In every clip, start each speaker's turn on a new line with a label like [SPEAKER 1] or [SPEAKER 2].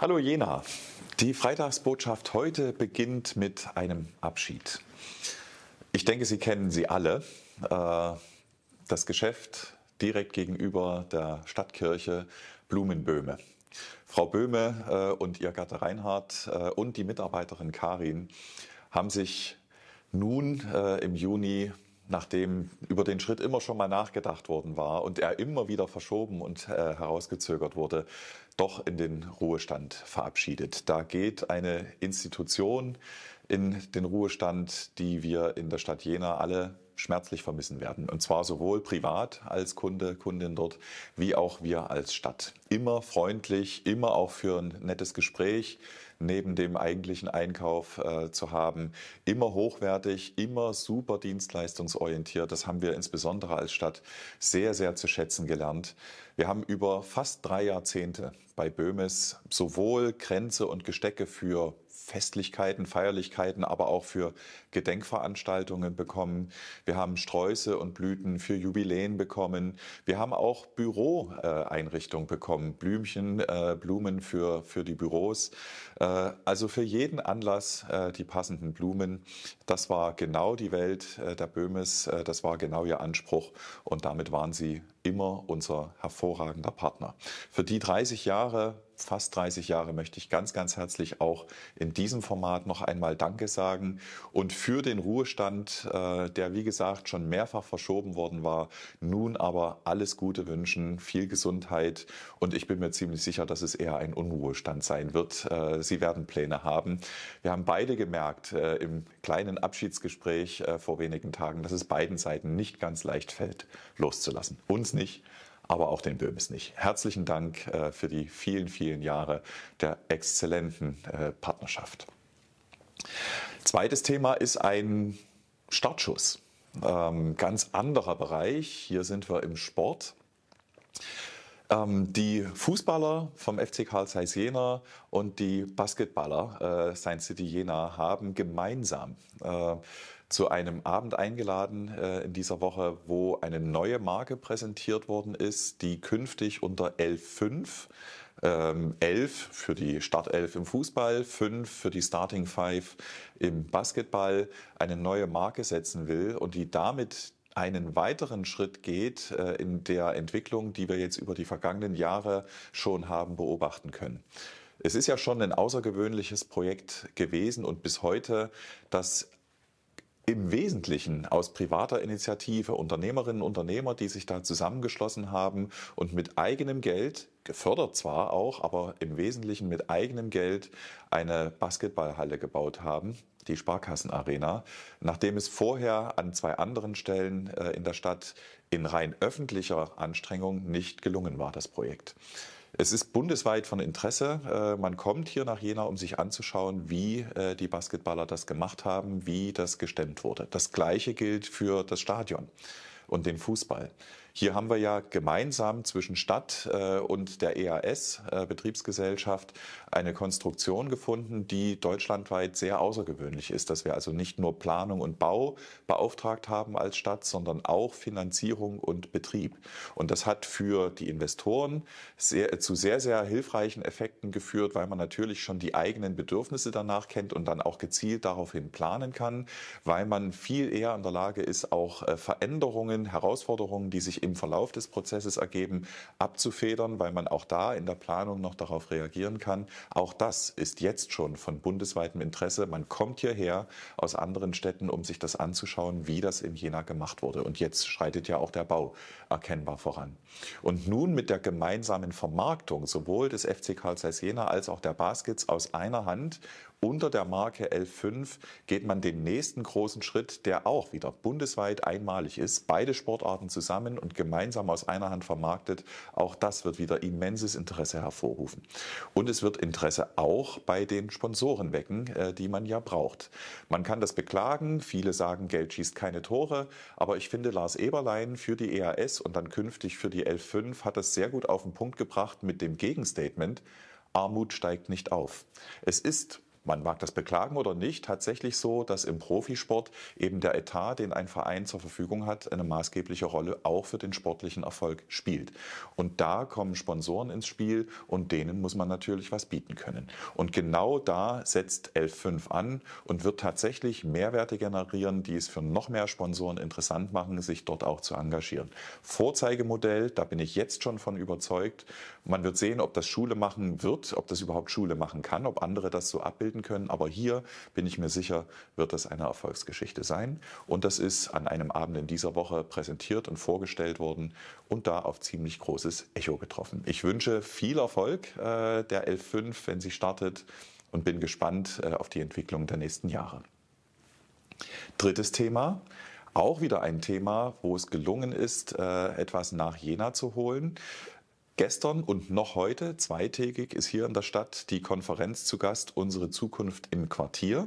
[SPEAKER 1] Hallo Jena. Die Freitagsbotschaft heute beginnt mit einem Abschied. Ich denke, Sie kennen sie alle. Äh, das Geschäft direkt gegenüber der Stadtkirche Blumenböhme. Frau Böhme äh, und ihr Gatte Reinhard äh, und die Mitarbeiterin Karin haben sich nun im Juni nachdem über den Schritt immer schon mal nachgedacht worden war und er immer wieder verschoben und äh, herausgezögert wurde, doch in den Ruhestand verabschiedet. Da geht eine Institution in den Ruhestand, die wir in der Stadt Jena alle schmerzlich vermissen werden. Und zwar sowohl privat als Kunde, Kundin dort, wie auch wir als Stadt. Immer freundlich, immer auch für ein nettes Gespräch neben dem eigentlichen Einkauf äh, zu haben. Immer hochwertig, immer super dienstleistungsorientiert. Das haben wir insbesondere als Stadt sehr, sehr zu schätzen gelernt. Wir haben über fast drei Jahrzehnte bei Böhmes sowohl Grenze und Gestecke für Festlichkeiten, Feierlichkeiten, aber auch für Gedenkveranstaltungen bekommen. Wir haben Sträuße und Blüten für Jubiläen bekommen. Wir haben auch Büroeinrichtungen bekommen, Blümchen, äh, Blumen für, für die Büros. Äh, also für jeden Anlass äh, die passenden Blumen. Das war genau die Welt der Böhmes, das war genau ihr Anspruch und damit waren sie immer unser hervorragender Partner. Für die 30 Jahre fast 30 Jahre möchte ich ganz, ganz herzlich auch in diesem Format noch einmal Danke sagen und für den Ruhestand, äh, der wie gesagt schon mehrfach verschoben worden war, nun aber alles Gute wünschen, viel Gesundheit und ich bin mir ziemlich sicher, dass es eher ein Unruhestand sein wird. Äh, Sie werden Pläne haben. Wir haben beide gemerkt äh, im kleinen Abschiedsgespräch vor wenigen Tagen, dass es beiden Seiten nicht ganz leicht fällt, loszulassen. Uns nicht, aber auch den Böhmes nicht. Herzlichen Dank äh, für die vielen, vielen Jahre der exzellenten äh, Partnerschaft. Zweites Thema ist ein Startschuss. Ähm, ganz anderer Bereich. Hier sind wir im Sport ähm, die Fußballer vom FC Carl Zeiss Jena und die Basketballer äh, Science City Jena haben gemeinsam äh, zu einem Abend eingeladen äh, in dieser Woche, wo eine neue Marke präsentiert worden ist, die künftig unter L5 ähm, 11 für die Startelf im Fußball, 5 für die Starting Five im Basketball eine neue Marke setzen will und die damit einen weiteren Schritt geht äh, in der Entwicklung, die wir jetzt über die vergangenen Jahre schon haben beobachten können. Es ist ja schon ein außergewöhnliches Projekt gewesen und bis heute, dass im Wesentlichen aus privater Initiative Unternehmerinnen und Unternehmer, die sich da zusammengeschlossen haben und mit eigenem Geld, gefördert zwar auch, aber im Wesentlichen mit eigenem Geld eine Basketballhalle gebaut haben, die Sparkassenarena, nachdem es vorher an zwei anderen Stellen äh, in der Stadt in rein öffentlicher Anstrengung nicht gelungen war, das Projekt. Es ist bundesweit von Interesse. Äh, man kommt hier nach Jena, um sich anzuschauen, wie äh, die Basketballer das gemacht haben, wie das gestemmt wurde. Das Gleiche gilt für das Stadion und den Fußball. Hier haben wir ja gemeinsam zwischen Stadt äh, und der EAS äh, Betriebsgesellschaft eine Konstruktion gefunden, die deutschlandweit sehr außergewöhnlich ist, dass wir also nicht nur Planung und Bau beauftragt haben als Stadt, sondern auch Finanzierung und Betrieb. Und das hat für die Investoren sehr, zu sehr, sehr hilfreichen Effekten geführt, weil man natürlich schon die eigenen Bedürfnisse danach kennt und dann auch gezielt daraufhin planen kann, weil man viel eher in der Lage ist, auch äh, Veränderungen, Herausforderungen, die sich im im Verlauf des Prozesses ergeben, abzufedern, weil man auch da in der Planung noch darauf reagieren kann. Auch das ist jetzt schon von bundesweitem Interesse. Man kommt hierher aus anderen Städten, um sich das anzuschauen, wie das in Jena gemacht wurde. Und jetzt schreitet ja auch der Bau erkennbar voran. Und nun mit der gemeinsamen Vermarktung sowohl des FC Karl Zeiss Jena als auch der Baskets aus einer Hand unter der Marke L5 geht man den nächsten großen Schritt, der auch wieder bundesweit einmalig ist. Beide Sportarten zusammen und gemeinsam aus einer Hand vermarktet. Auch das wird wieder immenses Interesse hervorrufen. Und es wird Interesse auch bei den Sponsoren wecken, äh, die man ja braucht. Man kann das beklagen. Viele sagen, Geld schießt keine Tore. Aber ich finde, Lars Eberlein für die EAS und dann künftig für die L5 hat das sehr gut auf den Punkt gebracht mit dem Gegenstatement. Armut steigt nicht auf. Es ist man mag das beklagen oder nicht, tatsächlich so, dass im Profisport eben der Etat, den ein Verein zur Verfügung hat, eine maßgebliche Rolle auch für den sportlichen Erfolg spielt. Und da kommen Sponsoren ins Spiel und denen muss man natürlich was bieten können. Und genau da setzt 11.5 an und wird tatsächlich Mehrwerte generieren, die es für noch mehr Sponsoren interessant machen, sich dort auch zu engagieren. Vorzeigemodell, da bin ich jetzt schon von überzeugt. Man wird sehen, ob das Schule machen wird, ob das überhaupt Schule machen kann, ob andere das so abbilden finden können. Aber hier bin ich mir sicher, wird das eine Erfolgsgeschichte sein. Und das ist an einem Abend in dieser Woche präsentiert und vorgestellt worden und da auf ziemlich großes Echo getroffen. Ich wünsche viel Erfolg äh, der L5, wenn sie startet und bin gespannt äh, auf die Entwicklung der nächsten Jahre. Drittes Thema. Auch wieder ein Thema, wo es gelungen ist, äh, etwas nach Jena zu holen. Gestern und noch heute, zweitägig, ist hier in der Stadt die Konferenz zu Gast Unsere Zukunft im Quartier.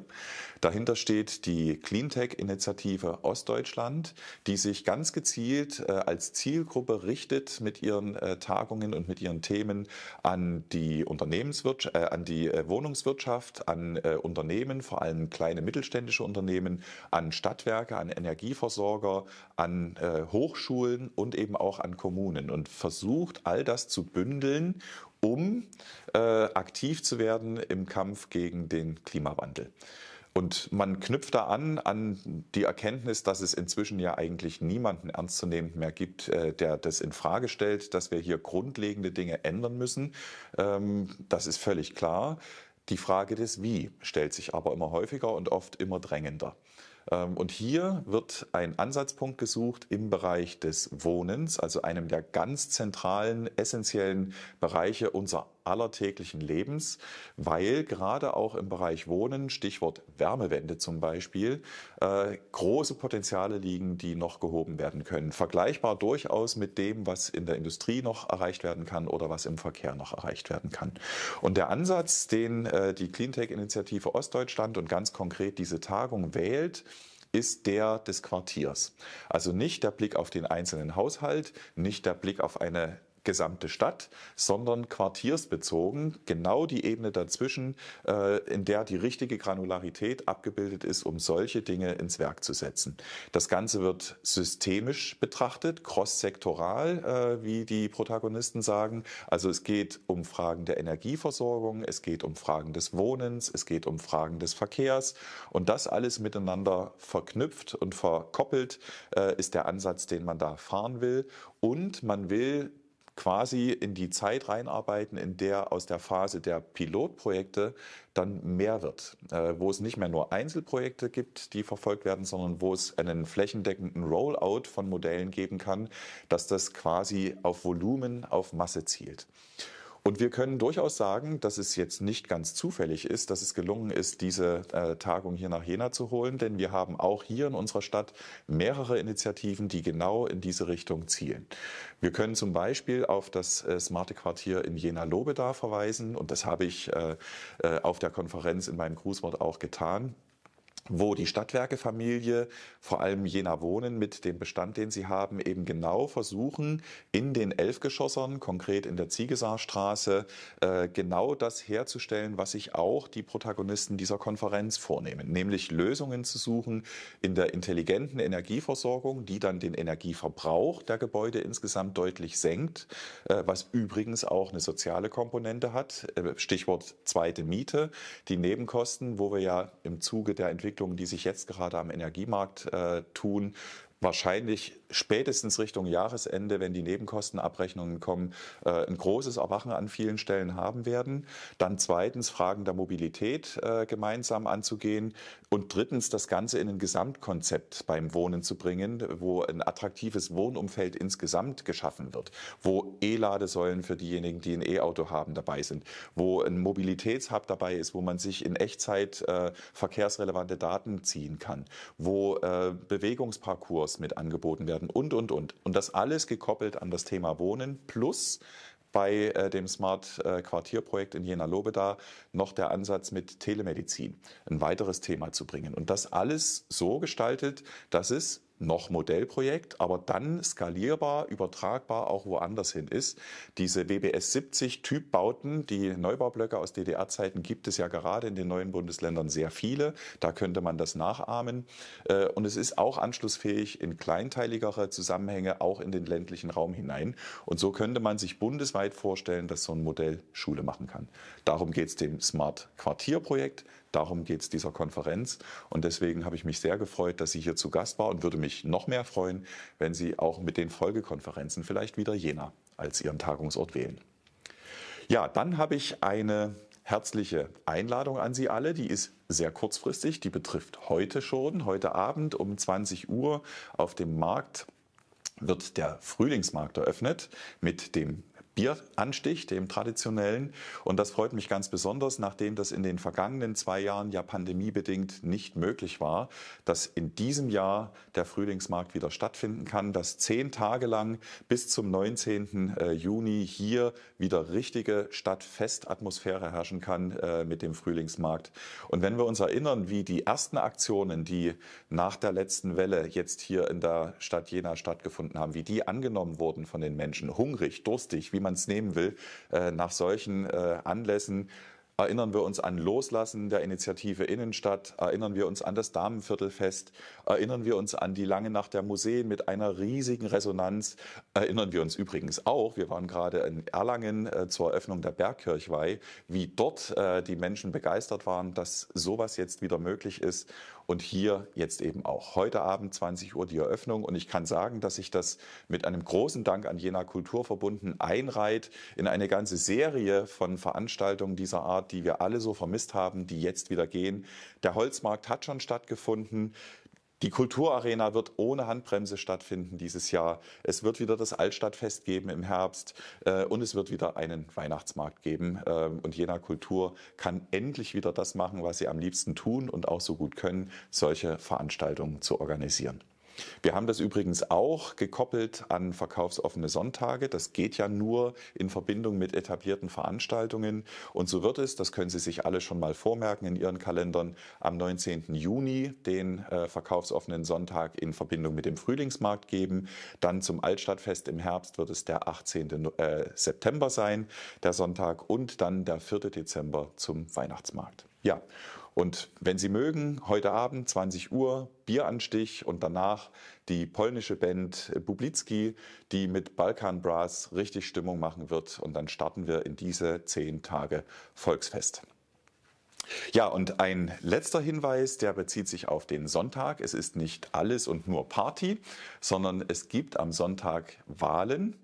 [SPEAKER 1] Dahinter steht die Cleantech-Initiative Ostdeutschland, die sich ganz gezielt äh, als Zielgruppe richtet mit ihren äh, Tagungen und mit ihren Themen an die Unternehmenswirtschaft, äh, an die äh, Wohnungswirtschaft, an Unternehmen, vor allem kleine mittelständische Unternehmen, an Stadtwerke, an Energieversorger, an Hochschulen und eben auch an Kommunen und versucht all das das zu bündeln, um äh, aktiv zu werden im Kampf gegen den Klimawandel. Und man knüpft da an an die Erkenntnis, dass es inzwischen ja eigentlich niemanden ernstzunehmend mehr gibt, äh, der das in Frage stellt, dass wir hier grundlegende Dinge ändern müssen. Ähm, das ist völlig klar. Die Frage des Wie stellt sich aber immer häufiger und oft immer drängender. Ähm, und hier wird ein Ansatzpunkt gesucht im Bereich des Wohnens, also einem der ganz zentralen, essentiellen Bereiche unserer allertäglichen Lebens, weil gerade auch im Bereich Wohnen, Stichwort Wärmewende zum Beispiel, äh, große Potenziale liegen, die noch gehoben werden können. Vergleichbar durchaus mit dem, was in der Industrie noch erreicht werden kann oder was im Verkehr noch erreicht werden kann. Und der Ansatz, den äh, die Cleantech-Initiative Ostdeutschland und ganz konkret diese Tagung wählt, ist der des Quartiers. Also nicht der Blick auf den einzelnen Haushalt, nicht der Blick auf eine gesamte Stadt, sondern quartiersbezogen, genau die Ebene dazwischen, äh, in der die richtige Granularität abgebildet ist, um solche Dinge ins Werk zu setzen. Das Ganze wird systemisch betrachtet, cross-sektoral, äh, wie die Protagonisten sagen. Also es geht um Fragen der Energieversorgung, es geht um Fragen des Wohnens, es geht um Fragen des Verkehrs und das alles miteinander verknüpft und verkoppelt äh, ist der Ansatz, den man da fahren will. Und man will quasi in die Zeit reinarbeiten, in der aus der Phase der Pilotprojekte dann mehr wird, äh, wo es nicht mehr nur Einzelprojekte gibt, die verfolgt werden, sondern wo es einen flächendeckenden Rollout von Modellen geben kann, dass das quasi auf Volumen, auf Masse zielt. Und wir können durchaus sagen, dass es jetzt nicht ganz zufällig ist, dass es gelungen ist, diese äh, Tagung hier nach Jena zu holen, denn wir haben auch hier in unserer Stadt mehrere Initiativen, die genau in diese Richtung zielen. Wir können zum Beispiel auf das äh, smarte Quartier in jena Lobeda verweisen und das habe ich äh, äh, auf der Konferenz in meinem Grußwort auch getan wo die Stadtwerkefamilie, vor allem jener Wohnen mit dem Bestand, den sie haben, eben genau versuchen, in den Elfgeschossern, konkret in der Ziegesaarstraße, äh, genau das herzustellen, was sich auch die Protagonisten dieser Konferenz vornehmen, nämlich Lösungen zu suchen in der intelligenten Energieversorgung, die dann den Energieverbrauch der Gebäude insgesamt deutlich senkt, äh, was übrigens auch eine soziale Komponente hat, äh, Stichwort zweite Miete, die Nebenkosten, wo wir ja im Zuge der Entwicklung Entwicklungen, die sich jetzt gerade am Energiemarkt äh, tun, wahrscheinlich spätestens Richtung Jahresende, wenn die Nebenkostenabrechnungen kommen, äh, ein großes Erwachen an vielen Stellen haben werden. Dann zweitens Fragen der Mobilität äh, gemeinsam anzugehen und drittens das Ganze in ein Gesamtkonzept beim Wohnen zu bringen, wo ein attraktives Wohnumfeld insgesamt geschaffen wird, wo E-Ladesäulen für diejenigen, die ein E-Auto haben, dabei sind, wo ein Mobilitätshub dabei ist, wo man sich in Echtzeit äh, verkehrsrelevante Daten ziehen kann, wo äh, Bewegungsparcours mit angeboten werden werden und, und, und. Und das alles gekoppelt an das Thema Wohnen plus bei äh, dem Smart äh, Quartierprojekt in Jena Lobeda noch der Ansatz mit Telemedizin, ein weiteres Thema zu bringen. Und das alles so gestaltet, dass es noch Modellprojekt, aber dann skalierbar, übertragbar auch woanders hin ist. Diese WBS 70 Typbauten, die Neubaublöcke aus DDR-Zeiten gibt es ja gerade in den neuen Bundesländern sehr viele. Da könnte man das nachahmen. Äh, und es ist auch anschlussfähig in kleinteiligere Zusammenhänge auch in den ländlichen Raum hinein. Und so könnte man sich bundesweit vorstellen, dass so ein Modell Schule machen kann. Darum geht es dem Smart Quartier Projekt. Darum geht es dieser Konferenz. Und deswegen habe ich mich sehr gefreut, dass sie hier zu Gast war und würde mich noch mehr freuen, wenn Sie auch mit den Folgekonferenzen vielleicht wieder Jena als Ihren Tagungsort wählen. Ja, dann habe ich eine herzliche Einladung an Sie alle. Die ist sehr kurzfristig. Die betrifft heute schon. Heute Abend um 20 Uhr auf dem Markt wird der Frühlingsmarkt eröffnet mit dem Bier ansticht, dem traditionellen. Und das freut mich ganz besonders, nachdem das in den vergangenen zwei Jahren ja pandemiebedingt nicht möglich war, dass in diesem Jahr der Frühlingsmarkt wieder stattfinden kann, dass zehn Tage lang bis zum 19. Äh, Juni hier wieder richtige Stadtfestatmosphäre herrschen kann äh, mit dem Frühlingsmarkt. Und wenn wir uns erinnern, wie die ersten Aktionen, die nach der letzten Welle jetzt hier in der Stadt Jena stattgefunden haben, wie die angenommen wurden von den Menschen, hungrig, durstig, wie man man es nehmen will, äh, nach solchen äh, Anlässen. Erinnern wir uns an Loslassen der Initiative Innenstadt, erinnern wir uns an das Damenviertelfest, erinnern wir uns an die lange Nacht der Museen mit einer riesigen Resonanz, Erinnern wir uns übrigens auch, wir waren gerade in Erlangen äh, zur Eröffnung der Bergkirchweih, wie dort äh, die Menschen begeistert waren, dass sowas jetzt wieder möglich ist. Und hier jetzt eben auch. Heute Abend 20 Uhr die Eröffnung. Und ich kann sagen, dass sich das mit einem großen Dank an Jena verbunden einreiht in eine ganze Serie von Veranstaltungen dieser Art, die wir alle so vermisst haben, die jetzt wieder gehen. Der Holzmarkt hat schon stattgefunden. Die Kulturarena wird ohne Handbremse stattfinden dieses Jahr. Es wird wieder das Altstadtfest geben im Herbst äh, und es wird wieder einen Weihnachtsmarkt geben. Äh, und Jena Kultur kann endlich wieder das machen, was sie am liebsten tun und auch so gut können, solche Veranstaltungen zu organisieren. Wir haben das übrigens auch gekoppelt an verkaufsoffene Sonntage. Das geht ja nur in Verbindung mit etablierten Veranstaltungen. Und so wird es, das können Sie sich alle schon mal vormerken in Ihren Kalendern, am 19. Juni den äh, verkaufsoffenen Sonntag in Verbindung mit dem Frühlingsmarkt geben. Dann zum Altstadtfest im Herbst wird es der 18. Äh, September sein, der Sonntag. Und dann der 4. Dezember zum Weihnachtsmarkt. Ja, und wenn Sie mögen, heute Abend 20 Uhr Bieranstich und danach die polnische Band Bublitski, die mit Balkan Brass richtig Stimmung machen wird. Und dann starten wir in diese zehn Tage Volksfest. Ja, und ein letzter Hinweis, der bezieht sich auf den Sonntag. Es ist nicht alles und nur Party, sondern es gibt am Sonntag Wahlen.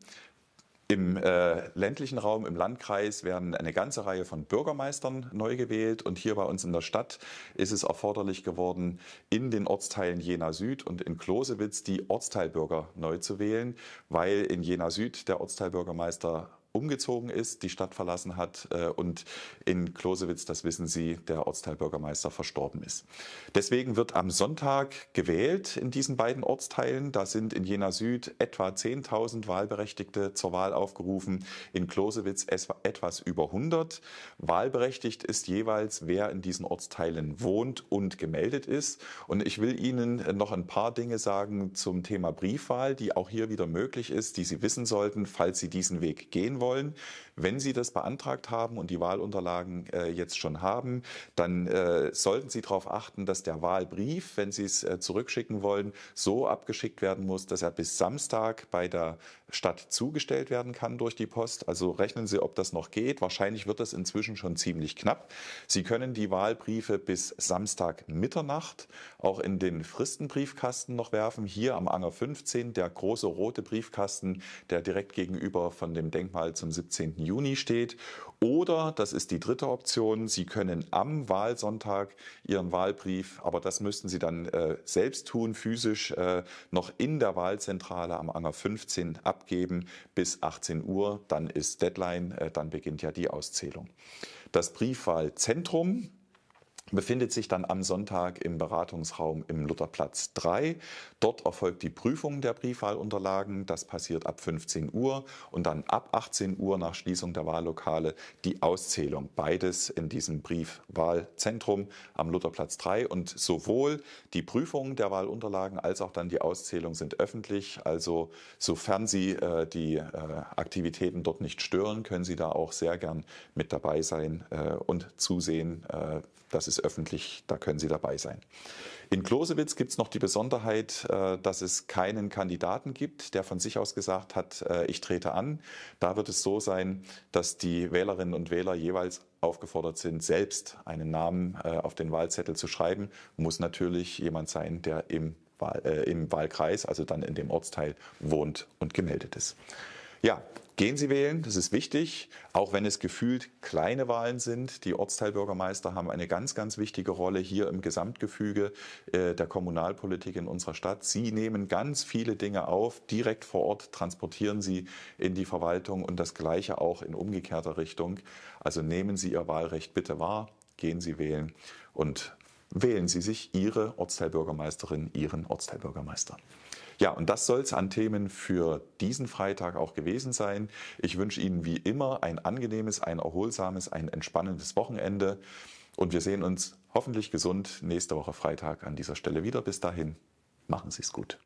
[SPEAKER 1] Im äh, ländlichen Raum, im Landkreis werden eine ganze Reihe von Bürgermeistern neu gewählt und hier bei uns in der Stadt ist es erforderlich geworden, in den Ortsteilen Jena Süd und in Klosewitz die Ortsteilbürger neu zu wählen, weil in Jena Süd der Ortsteilbürgermeister umgezogen ist, die Stadt verlassen hat äh, und in Klosewitz, das wissen Sie, der Ortsteilbürgermeister verstorben ist. Deswegen wird am Sonntag gewählt in diesen beiden Ortsteilen. Da sind in Jena Süd etwa 10.000 Wahlberechtigte zur Wahl aufgerufen, in Klosewitz etwas über 100. Wahlberechtigt ist jeweils, wer in diesen Ortsteilen wohnt und gemeldet ist. Und ich will Ihnen noch ein paar Dinge sagen zum Thema Briefwahl, die auch hier wieder möglich ist, die Sie wissen sollten, falls Sie diesen Weg gehen wollen wollen, wenn Sie das beantragt haben und die Wahlunterlagen äh, jetzt schon haben, dann äh, sollten Sie darauf achten, dass der Wahlbrief, wenn Sie es äh, zurückschicken wollen, so abgeschickt werden muss, dass er bis Samstag bei der Stadt zugestellt werden kann durch die Post. Also rechnen Sie, ob das noch geht. Wahrscheinlich wird das inzwischen schon ziemlich knapp. Sie können die Wahlbriefe bis Samstag Mitternacht auch in den Fristenbriefkasten noch werfen. Hier am Anger 15, der große rote Briefkasten, der direkt gegenüber von dem Denkmal zum 17. Juni steht. Oder, das ist die dritte Option, Sie können am Wahlsonntag Ihren Wahlbrief, aber das müssten Sie dann äh, selbst tun, physisch äh, noch in der Wahlzentrale am Anger 15 abgeben bis 18 Uhr. Dann ist Deadline, äh, dann beginnt ja die Auszählung. Das Briefwahlzentrum, befindet sich dann am Sonntag im Beratungsraum im Lutherplatz 3. Dort erfolgt die Prüfung der Briefwahlunterlagen. Das passiert ab 15 Uhr und dann ab 18 Uhr nach Schließung der Wahllokale die Auszählung. Beides in diesem Briefwahlzentrum am Lutherplatz 3. Und sowohl die Prüfung der Wahlunterlagen als auch dann die Auszählung sind öffentlich. Also sofern Sie äh, die äh, Aktivitäten dort nicht stören, können Sie da auch sehr gern mit dabei sein äh, und zusehen. Äh, das ist ist öffentlich, da können Sie dabei sein. In Klosewitz gibt es noch die Besonderheit, äh, dass es keinen Kandidaten gibt, der von sich aus gesagt hat, äh, ich trete an. Da wird es so sein, dass die Wählerinnen und Wähler jeweils aufgefordert sind, selbst einen Namen äh, auf den Wahlzettel zu schreiben. Muss natürlich jemand sein, der im, Wahl, äh, im Wahlkreis, also dann in dem Ortsteil, wohnt und gemeldet ist. Ja, Gehen Sie wählen, das ist wichtig, auch wenn es gefühlt kleine Wahlen sind. Die Ortsteilbürgermeister haben eine ganz, ganz wichtige Rolle hier im Gesamtgefüge äh, der Kommunalpolitik in unserer Stadt. Sie nehmen ganz viele Dinge auf, direkt vor Ort transportieren sie in die Verwaltung und das Gleiche auch in umgekehrter Richtung. Also nehmen Sie Ihr Wahlrecht bitte wahr, gehen Sie wählen und wählen Sie sich Ihre Ortsteilbürgermeisterin, Ihren Ortsteilbürgermeister. Ja, und das soll es an Themen für diesen Freitag auch gewesen sein. Ich wünsche Ihnen wie immer ein angenehmes, ein erholsames, ein entspannendes Wochenende. Und wir sehen uns hoffentlich gesund nächste Woche Freitag an dieser Stelle wieder. Bis dahin, machen Sie es gut.